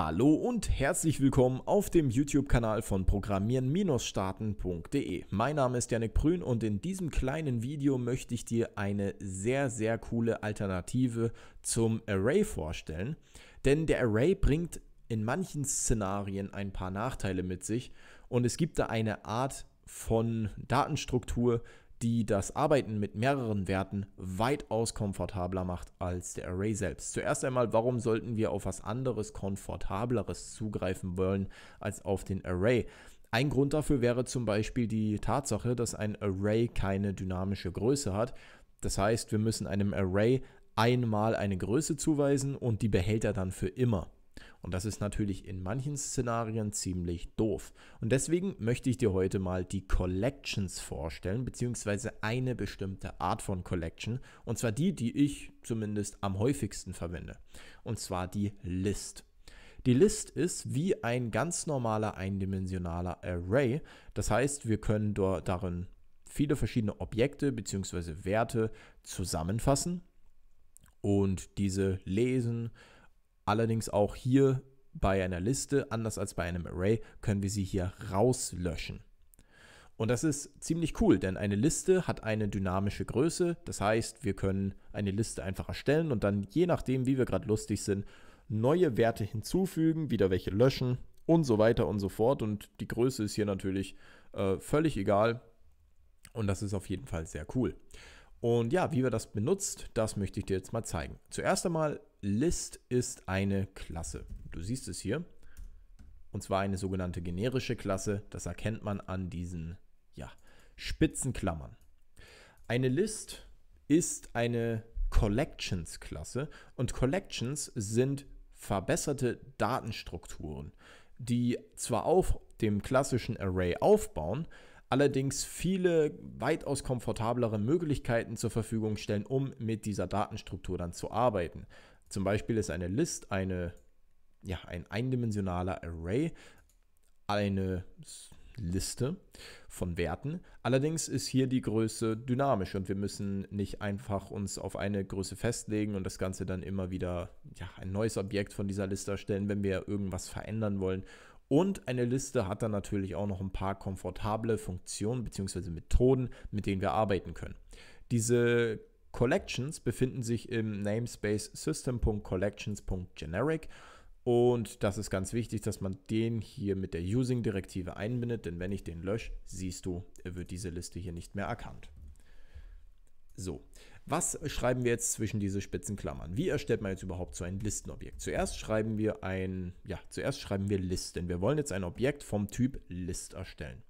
Hallo und herzlich willkommen auf dem YouTube-Kanal von Programmieren-Starten.de. Mein Name ist Janik Brün und in diesem kleinen Video möchte ich dir eine sehr, sehr coole Alternative zum Array vorstellen. Denn der Array bringt in manchen Szenarien ein paar Nachteile mit sich und es gibt da eine Art von Datenstruktur, die das Arbeiten mit mehreren Werten weitaus komfortabler macht als der Array selbst. Zuerst einmal, warum sollten wir auf was anderes, komfortableres zugreifen wollen als auf den Array? Ein Grund dafür wäre zum Beispiel die Tatsache, dass ein Array keine dynamische Größe hat. Das heißt, wir müssen einem Array einmal eine Größe zuweisen und die behält er dann für immer. Und das ist natürlich in manchen Szenarien ziemlich doof. Und deswegen möchte ich dir heute mal die Collections vorstellen, beziehungsweise eine bestimmte Art von Collection. Und zwar die, die ich zumindest am häufigsten verwende. Und zwar die List. Die List ist wie ein ganz normaler eindimensionaler Array. Das heißt, wir können darin viele verschiedene Objekte bzw. Werte zusammenfassen und diese lesen, Allerdings auch hier bei einer Liste, anders als bei einem Array, können wir sie hier rauslöschen. Und das ist ziemlich cool, denn eine Liste hat eine dynamische Größe. Das heißt, wir können eine Liste einfach erstellen und dann je nachdem, wie wir gerade lustig sind, neue Werte hinzufügen, wieder welche löschen und so weiter und so fort. Und die Größe ist hier natürlich äh, völlig egal. Und das ist auf jeden Fall sehr cool. Und ja, wie wir das benutzt, das möchte ich dir jetzt mal zeigen. Zuerst einmal List ist eine Klasse. Du siehst es hier. Und zwar eine sogenannte generische Klasse. Das erkennt man an diesen ja, Spitzenklammern. Eine List ist eine Collections-Klasse und Collections sind verbesserte Datenstrukturen, die zwar auf dem klassischen Array aufbauen, allerdings viele weitaus komfortablere Möglichkeiten zur Verfügung stellen, um mit dieser Datenstruktur dann zu arbeiten. Zum Beispiel ist eine List eine, ja, ein eindimensionaler Array, eine Liste von Werten. Allerdings ist hier die Größe dynamisch und wir müssen nicht einfach uns auf eine Größe festlegen und das Ganze dann immer wieder ja, ein neues Objekt von dieser Liste erstellen, wenn wir irgendwas verändern wollen. Und eine Liste hat dann natürlich auch noch ein paar komfortable Funktionen bzw. Methoden, mit denen wir arbeiten können. Diese Collections befinden sich im Namespace system.collections.generic und das ist ganz wichtig, dass man den hier mit der Using-Direktive einbindet, denn wenn ich den lösche, siehst du, wird diese Liste hier nicht mehr erkannt. So, was schreiben wir jetzt zwischen diese Spitzenklammern? Wie erstellt man jetzt überhaupt so ein Listenobjekt? Zuerst schreiben wir ein, ja, zuerst schreiben wir List, denn wir wollen jetzt ein Objekt vom Typ List erstellen.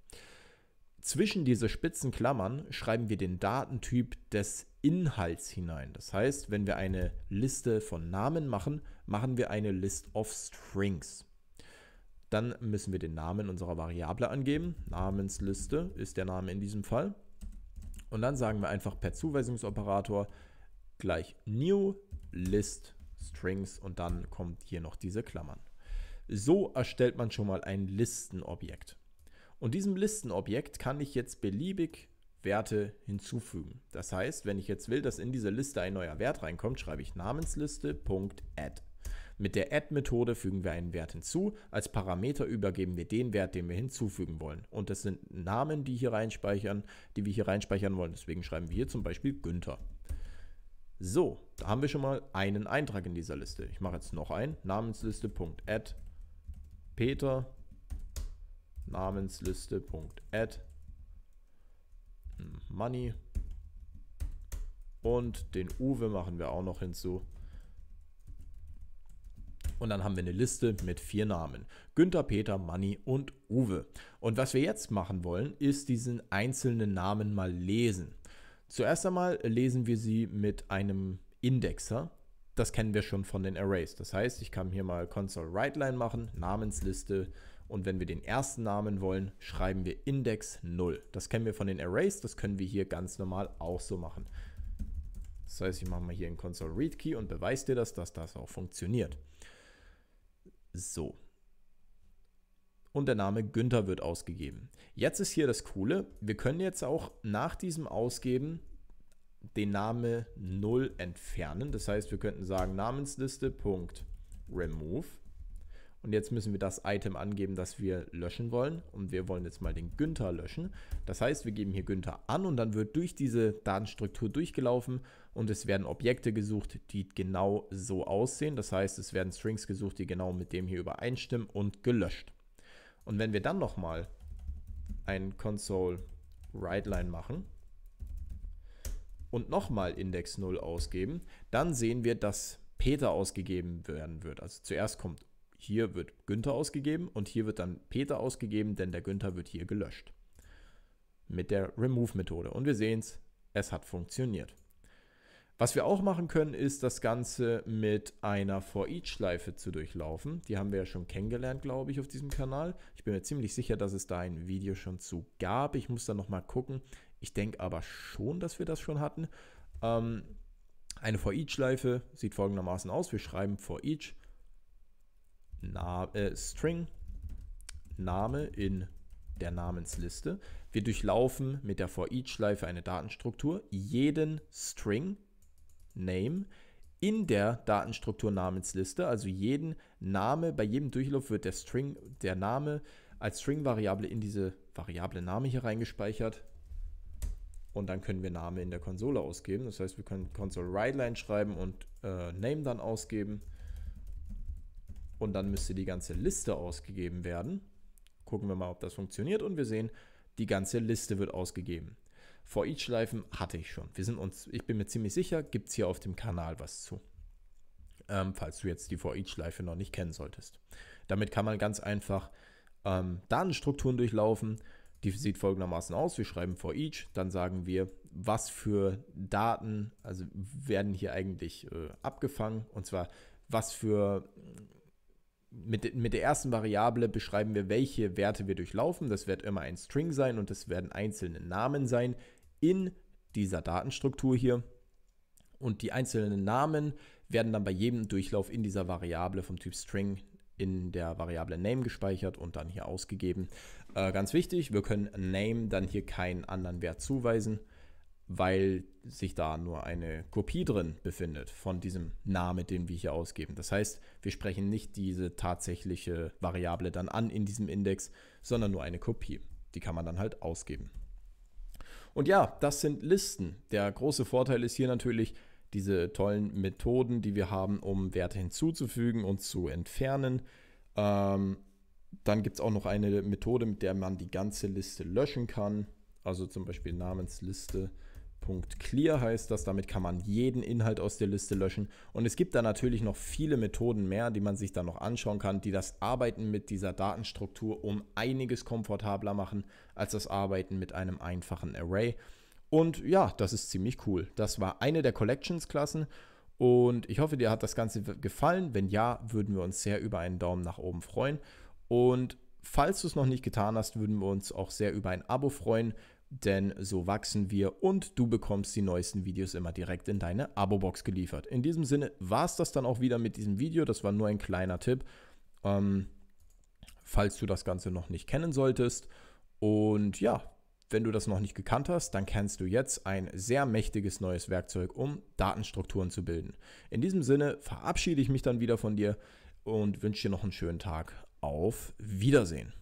Zwischen diese spitzen Klammern schreiben wir den Datentyp des Inhalts hinein. Das heißt, wenn wir eine Liste von Namen machen, machen wir eine List of Strings. Dann müssen wir den Namen unserer Variable angeben. Namensliste ist der Name in diesem Fall. Und dann sagen wir einfach per Zuweisungsoperator gleich new list strings und dann kommt hier noch diese Klammern. So erstellt man schon mal ein Listenobjekt. Und diesem Listenobjekt kann ich jetzt beliebig Werte hinzufügen. Das heißt, wenn ich jetzt will, dass in diese Liste ein neuer Wert reinkommt, schreibe ich Namensliste.add. Mit der Add-Methode fügen wir einen Wert hinzu. Als Parameter übergeben wir den Wert, den wir hinzufügen wollen. Und das sind Namen, die, hier reinspeichern, die wir hier reinspeichern wollen. Deswegen schreiben wir hier zum Beispiel Günther. So, da haben wir schon mal einen Eintrag in dieser Liste. Ich mache jetzt noch einen. Namensliste.add Peter Namensliste.add hm, Money und den Uwe machen wir auch noch hinzu. Und dann haben wir eine Liste mit vier Namen. Günther, Peter, Manni und Uwe. Und was wir jetzt machen wollen, ist diesen einzelnen Namen mal lesen. Zuerst einmal lesen wir sie mit einem Indexer. Das kennen wir schon von den Arrays. Das heißt, ich kann hier mal Console Writeline machen, Namensliste, und wenn wir den ersten Namen wollen, schreiben wir Index 0. Das kennen wir von den Arrays, das können wir hier ganz normal auch so machen. Das heißt, ich mache mal hier einen Console Read Key und beweise dir das, dass das auch funktioniert. So. Und der Name Günther wird ausgegeben. Jetzt ist hier das Coole, wir können jetzt auch nach diesem Ausgeben den Name 0 entfernen. Das heißt, wir könnten sagen Namensliste.remove und jetzt müssen wir das Item angeben, das wir löschen wollen. Und wir wollen jetzt mal den Günther löschen. Das heißt, wir geben hier Günther an und dann wird durch diese Datenstruktur durchgelaufen und es werden Objekte gesucht, die genau so aussehen. Das heißt, es werden Strings gesucht, die genau mit dem hier übereinstimmen und gelöscht. Und wenn wir dann nochmal ein Console WriteLine machen und nochmal Index 0 ausgeben, dann sehen wir, dass Peter ausgegeben werden wird. Also zuerst kommt hier wird Günther ausgegeben und hier wird dann Peter ausgegeben, denn der Günther wird hier gelöscht. Mit der Remove-Methode. Und wir sehen es, es hat funktioniert. Was wir auch machen können, ist das Ganze mit einer For-Each-Schleife zu durchlaufen. Die haben wir ja schon kennengelernt, glaube ich, auf diesem Kanal. Ich bin mir ziemlich sicher, dass es da ein Video schon zu gab. Ich muss da nochmal gucken. Ich denke aber schon, dass wir das schon hatten. Ähm, eine For-Each-Schleife sieht folgendermaßen aus. Wir schreiben For-Each na, äh, String Name in der Namensliste. Wir durchlaufen mit der For Each-Schleife eine Datenstruktur, jeden String Name in der Datenstruktur Namensliste, also jeden Name, bei jedem Durchlauf wird der String, der Name als String-Variable in diese Variable Name hier reingespeichert. Und dann können wir Name in der Konsole ausgeben. Das heißt, wir können Console Writeline schreiben und äh, Name dann ausgeben. Und dann müsste die ganze Liste ausgegeben werden. Gucken wir mal, ob das funktioniert. Und wir sehen, die ganze Liste wird ausgegeben. For each Schleifen hatte ich schon. Wir sind uns, ich bin mir ziemlich sicher, gibt es hier auf dem Kanal was zu. Ähm, falls du jetzt die For each Schleife noch nicht kennen solltest. Damit kann man ganz einfach ähm, Datenstrukturen durchlaufen. Die sieht folgendermaßen aus. Wir schreiben for each, dann sagen wir, was für Daten, also werden hier eigentlich äh, abgefangen und zwar was für mit, mit der ersten Variable beschreiben wir, welche Werte wir durchlaufen. Das wird immer ein String sein und es werden einzelne Namen sein in dieser Datenstruktur hier. Und die einzelnen Namen werden dann bei jedem Durchlauf in dieser Variable vom Typ String in der Variable Name gespeichert und dann hier ausgegeben. Äh, ganz wichtig, wir können Name dann hier keinen anderen Wert zuweisen weil sich da nur eine Kopie drin befindet von diesem Name, den wir hier ausgeben. Das heißt, wir sprechen nicht diese tatsächliche Variable dann an in diesem Index, sondern nur eine Kopie. Die kann man dann halt ausgeben. Und ja, das sind Listen. Der große Vorteil ist hier natürlich diese tollen Methoden, die wir haben, um Werte hinzuzufügen und zu entfernen. Ähm, dann gibt es auch noch eine Methode, mit der man die ganze Liste löschen kann. Also zum Beispiel Namensliste Clear heißt das, damit kann man jeden Inhalt aus der Liste löschen. Und es gibt da natürlich noch viele Methoden mehr, die man sich dann noch anschauen kann, die das Arbeiten mit dieser Datenstruktur um einiges komfortabler machen als das Arbeiten mit einem einfachen Array. Und ja, das ist ziemlich cool. Das war eine der Collections-Klassen und ich hoffe, dir hat das Ganze gefallen. Wenn ja, würden wir uns sehr über einen Daumen nach oben freuen. Und falls du es noch nicht getan hast, würden wir uns auch sehr über ein Abo freuen denn so wachsen wir und du bekommst die neuesten Videos immer direkt in deine Abo-Box geliefert. In diesem Sinne war es das dann auch wieder mit diesem Video. Das war nur ein kleiner Tipp, ähm, falls du das Ganze noch nicht kennen solltest. Und ja, wenn du das noch nicht gekannt hast, dann kennst du jetzt ein sehr mächtiges neues Werkzeug, um Datenstrukturen zu bilden. In diesem Sinne verabschiede ich mich dann wieder von dir und wünsche dir noch einen schönen Tag. Auf Wiedersehen.